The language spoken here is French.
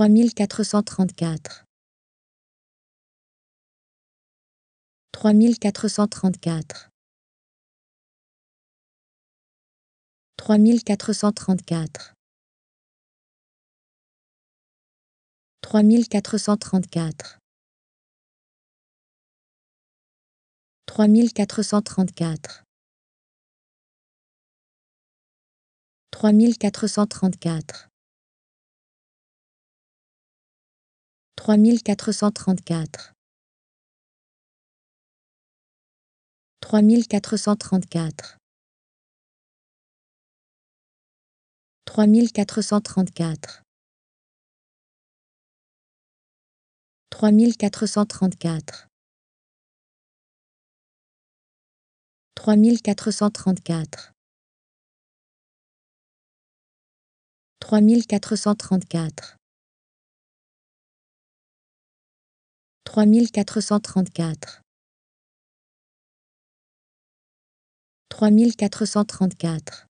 3434 3434 3434 3434 3434 3434 3434 3434 3434 3434 3434 3434 3434 3434